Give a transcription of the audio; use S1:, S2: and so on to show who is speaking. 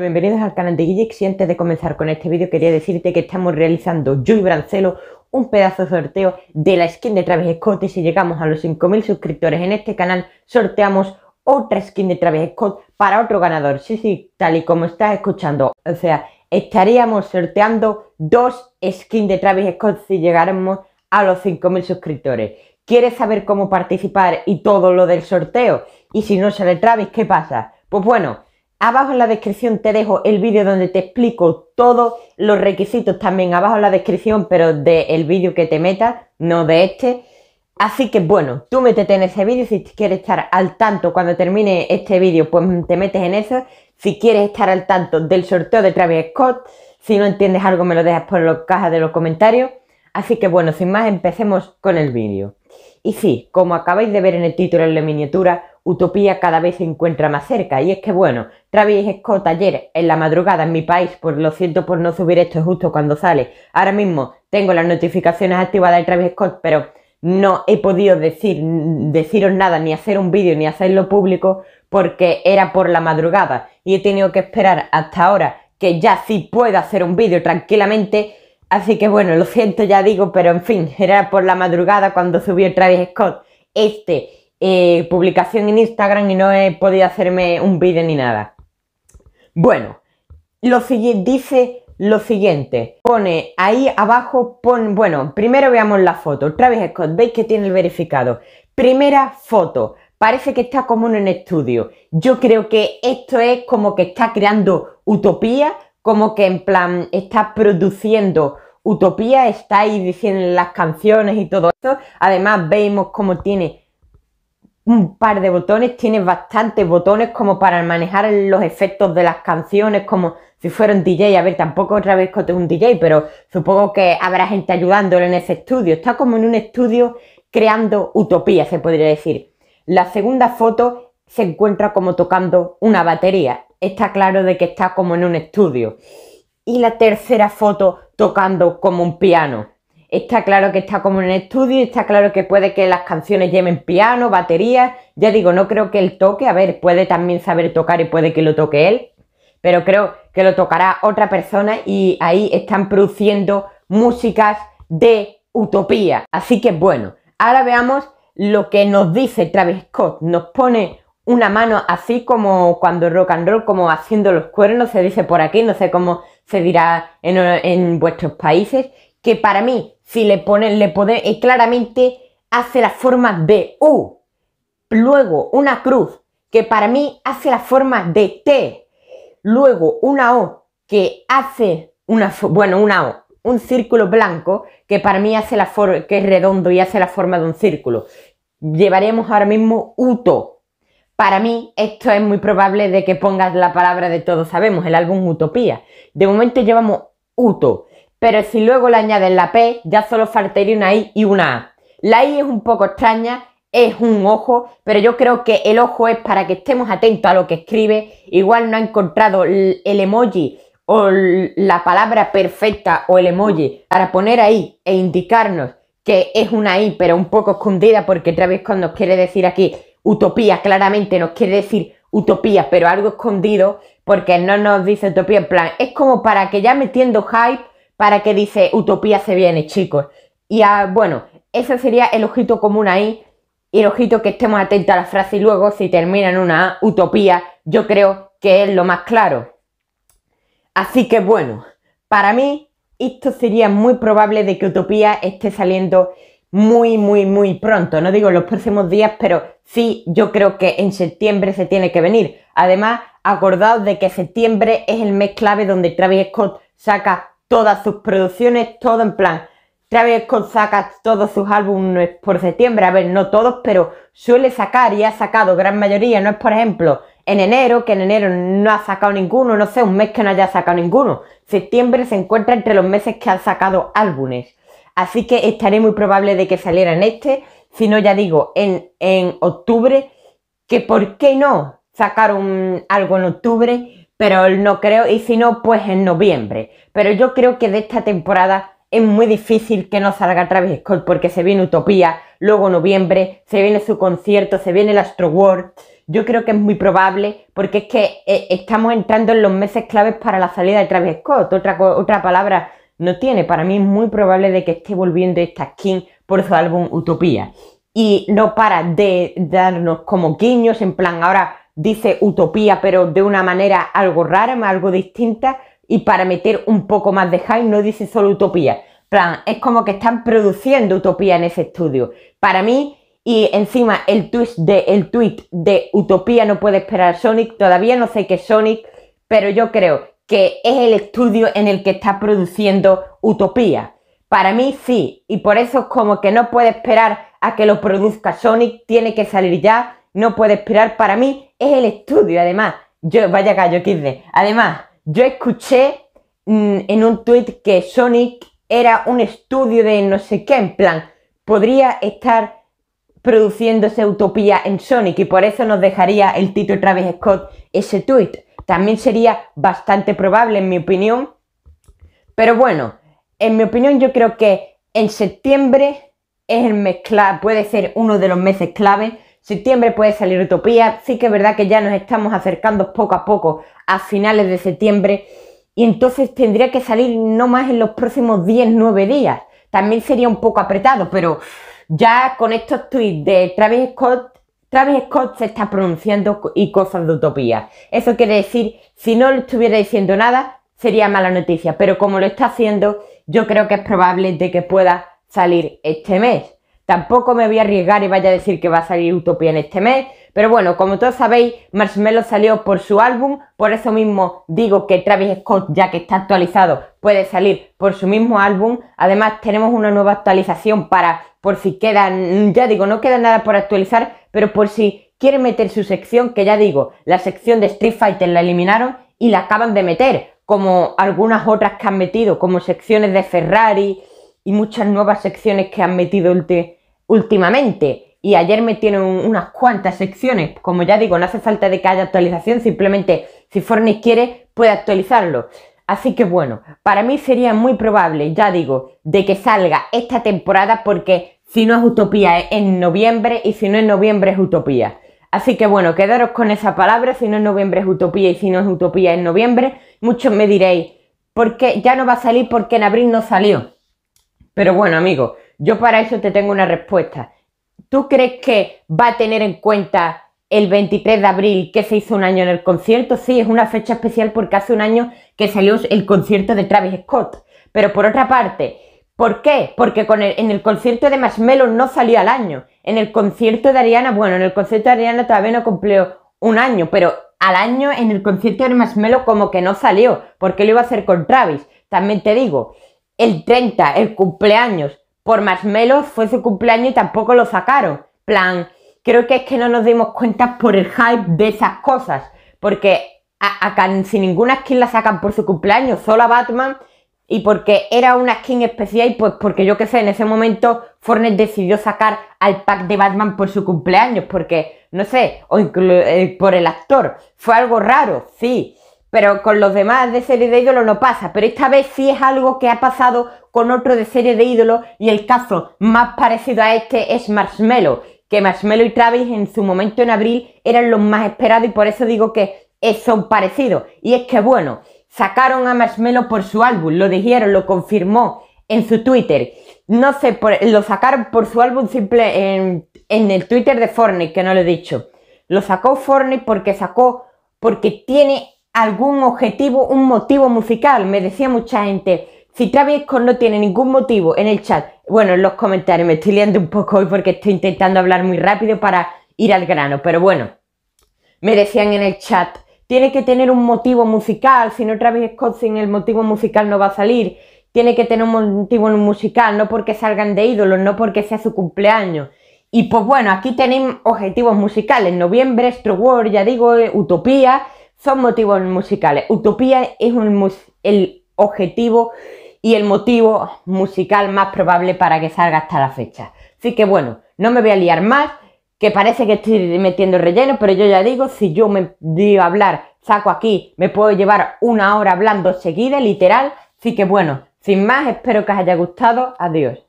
S1: bienvenidos al canal de Guillex y antes de comenzar con este vídeo quería decirte que estamos realizando yo y Brancelo un pedazo de sorteo de la skin de Travis Scott y si llegamos a los 5.000 suscriptores en este canal sorteamos otra skin de Travis Scott para otro ganador, sí, sí, tal y como estás escuchando, o sea, estaríamos sorteando dos skins de Travis Scott si llegáramos a los 5.000 suscriptores. ¿Quieres saber cómo participar y todo lo del sorteo? Y si no sale Travis, ¿qué pasa? Pues bueno, Abajo en la descripción te dejo el vídeo donde te explico todos los requisitos también abajo en la descripción, pero del vídeo que te metas, no de este. Así que bueno, tú métete en ese vídeo si quieres estar al tanto cuando termine este vídeo, pues te metes en eso. Si quieres estar al tanto del sorteo de Travis Scott, si no entiendes algo me lo dejas por la caja de los comentarios. Así que bueno, sin más, empecemos con el vídeo. Y sí, como acabáis de ver en el título en la miniatura, Utopía cada vez se encuentra más cerca. Y es que bueno, Travis Scott ayer en la madrugada en mi país, pues lo siento por no subir esto justo cuando sale. Ahora mismo tengo las notificaciones activadas de Travis Scott, pero no he podido decir, deciros nada, ni hacer un vídeo, ni hacerlo público, porque era por la madrugada. Y he tenido que esperar hasta ahora que ya sí pueda hacer un vídeo tranquilamente Así que bueno, lo siento, ya digo, pero en fin, era por la madrugada cuando subió Travis Scott este eh, publicación en Instagram y no he podido hacerme un vídeo ni nada. Bueno, lo dice lo siguiente, pone ahí abajo, pon, bueno, primero veamos la foto, Travis Scott, veis que tiene el verificado. Primera foto, parece que está como en estudio. Yo creo que esto es como que está creando utopía como que en plan está produciendo utopía, está ahí diciendo las canciones y todo eso. Además vemos cómo tiene un par de botones, tiene bastantes botones como para manejar los efectos de las canciones, como si fuera un DJ. A ver, tampoco otra vez que un DJ, pero supongo que habrá gente ayudándole en ese estudio. Está como en un estudio creando utopía, se podría decir. La segunda foto se encuentra como tocando una batería está claro de que está como en un estudio. Y la tercera foto tocando como un piano. Está claro que está como en un estudio, está claro que puede que las canciones lleven piano, batería Ya digo, no creo que él toque, a ver, puede también saber tocar y puede que lo toque él, pero creo que lo tocará otra persona y ahí están produciendo músicas de utopía. Así que bueno, ahora veamos lo que nos dice Travis Scott. Nos pone una mano así como cuando rock and roll, como haciendo los cuernos, se dice por aquí, no sé cómo se dirá en, vuestros países, que para mí, si le ponen, le ponen, y eh, claramente hace la forma de U, luego una cruz, que para mí hace la forma de T, luego una O, que hace una, bueno, una O, un círculo blanco, que para mí hace la forma, que es redondo y hace la forma de un círculo. Llevaremos ahora mismo UTO, para mí, esto es muy probable de que pongas la palabra de todos sabemos, el álbum Utopía. De momento llevamos Uto, pero si luego le añades la P, ya solo faltaría una I y una A. La I es un poco extraña, es un ojo, pero yo creo que el ojo es para que estemos atentos a lo que escribe. Igual no ha encontrado el emoji o la palabra perfecta o el emoji para poner ahí e indicarnos que es una I, pero un poco escondida, porque otra vez cuando quiere decir aquí utopía, claramente nos quiere decir utopía, pero algo escondido, porque no nos dice utopía en plan, es como para que ya metiendo hype, para que dice utopía se viene, chicos. Y ah, bueno, ese sería el ojito común ahí, y el ojito que estemos atentos a la frase y luego si termina en una utopía, yo creo que es lo más claro. Así que bueno, para mí esto sería muy probable de que utopía esté saliendo muy, muy, muy pronto. No digo los próximos días, pero sí, yo creo que en septiembre se tiene que venir. Además, acordaos de que septiembre es el mes clave donde Travis Scott saca todas sus producciones, todo en plan. Travis Scott saca todos sus álbumes por septiembre, a ver, no todos, pero suele sacar y ha sacado gran mayoría, no es por ejemplo en enero, que en enero no ha sacado ninguno, no sé, un mes que no haya sacado ninguno. Septiembre se encuentra entre los meses que han sacado álbumes. Así que estaré muy probable de que saliera en este, si no ya digo, en, octubre, que por qué no sacar algo en octubre, pero no creo, y si no, pues en noviembre. Pero yo creo que de esta temporada es muy difícil que no salga Travis Scott porque se viene Utopía, luego noviembre, se viene su concierto, se viene el Astro World. Yo creo que es muy probable porque es que eh, estamos entrando en los meses claves para la salida de Travis Scott. Otra, otra palabra no tiene. Para mí es muy probable de que esté volviendo esta skin por su álbum Utopía. Y no para de darnos como guiños, en plan, ahora dice Utopía, pero de una manera algo rara, algo distinta, y para meter un poco más de hype, no dice solo Utopía. plan, es como que están produciendo Utopía en ese estudio. Para mí, y encima el tweet de, de Utopía no puede esperar Sonic, todavía no sé qué Sonic, pero yo creo que es el estudio en el que está produciendo Utopía. Para mí sí, y por eso es como que no puede esperar a que lo produzca Sonic, tiene que salir ya, no puede esperar. Para mí es el estudio, además. Yo, vaya gallo, quise. Además, yo escuché mm, en un tweet que Sonic era un estudio de no sé qué, en plan, podría estar produciéndose utopía en Sonic y por eso nos dejaría el título Travis Scott ese tweet. También sería bastante probable, en mi opinión. Pero bueno, en mi opinión yo creo que en septiembre es el mes puede ser uno de los meses clave. Septiembre puede salir Utopía. Sí que es verdad que ya nos estamos acercando poco a poco a finales de septiembre. Y entonces tendría que salir no más en los próximos 10, 9 días. También sería un poco apretado, pero ya con estos tweets de Travis Scott Travis Scott se está pronunciando y cosas de utopía. Eso quiere decir, si no le estuviera diciendo nada, sería mala noticia, pero como lo está haciendo, yo creo que es probable de que pueda salir este mes. Tampoco me voy a arriesgar y vaya a decir que va a salir Utopía en este mes, pero bueno, como todos sabéis, Marshmello salió por su álbum, por eso mismo digo que Travis Scott, ya que está actualizado, puede salir por su mismo álbum. Además, tenemos una nueva actualización para, por si quedan, ya digo, no queda nada por actualizar, pero por si quiere meter su sección, que ya digo, la sección de Street Fighter la eliminaron y la acaban de meter, como algunas otras que han metido, como secciones de Ferrari y muchas nuevas secciones que han metido últimamente. Y ayer metieron unas cuantas secciones, como ya digo, no hace falta de que haya actualización, simplemente si Fortnite quiere puede actualizarlo. Así que bueno, para mí sería muy probable, ya digo, de que salga esta temporada porque si no es utopía es en noviembre y si no es noviembre es utopía. Así que bueno, quedaros con esa palabra, si no es noviembre es utopía y si no es utopía es noviembre. Muchos me diréis, ¿por qué ya no va a salir porque en abril no salió? Pero bueno, amigo, yo para eso te tengo una respuesta. ¿Tú crees que va a tener en cuenta el 23 de abril que se hizo un año en el concierto? Sí, es una fecha especial porque hace un año que salió el concierto de Travis Scott. Pero por otra parte, ¿Por qué? Porque con el, en el concierto de Marshmello no salió al año. En el concierto de Ariana, bueno, en el concierto de Ariana todavía no cumplió un año, pero al año en el concierto de Marshmello como que no salió, porque lo iba a hacer con Travis. También te digo, el 30, el cumpleaños, por Marshmello fue su cumpleaños y tampoco lo sacaron. Plan, creo que es que no nos dimos cuenta por el hype de esas cosas, porque acá sin ninguna skin la sacan por su cumpleaños, solo a Batman y porque era una skin especial y pues porque yo qué sé, en ese momento Fortnite decidió sacar al pack de Batman por su cumpleaños, porque no sé, o eh, por el actor. Fue algo raro, sí, pero con los demás de serie de ídolos no pasa, pero esta vez sí es algo que ha pasado con otro de serie de ídolos y el caso más parecido a este es Marshmallow. que Marshmallow y Travis en su momento en abril eran los más esperados y por eso digo que son parecidos. Y es que bueno, Sacaron a Marshmello por su álbum, lo dijeron, lo confirmó en su Twitter. No sé, por, lo sacaron por su álbum simple en, el Twitter de Forney, que no lo he dicho. Lo sacó Fortnite porque sacó, porque tiene algún objetivo, un motivo musical. Me decía mucha gente, si Travis Scott no tiene ningún motivo en el chat, bueno, en los comentarios, me estoy liando un poco hoy porque estoy intentando hablar muy rápido para ir al grano, pero bueno, me decían en el chat, tiene que tener un motivo musical, si no Travis Scott sin el motivo musical no va a salir, tiene que tener un motivo musical, no porque salgan de ídolos, no porque sea su cumpleaños. Y pues bueno, aquí tenéis objetivos musicales, noviembre, Stro World, ya digo, Utopía, son motivos musicales. Utopía es el objetivo y el motivo musical más probable para que salga hasta la fecha. Así que bueno, no me voy a liar más que parece que estoy metiendo relleno, pero yo ya digo, si yo me digo hablar, saco aquí, me puedo llevar una hora hablando seguida, literal, así que bueno, sin más, espero que os haya gustado, adiós.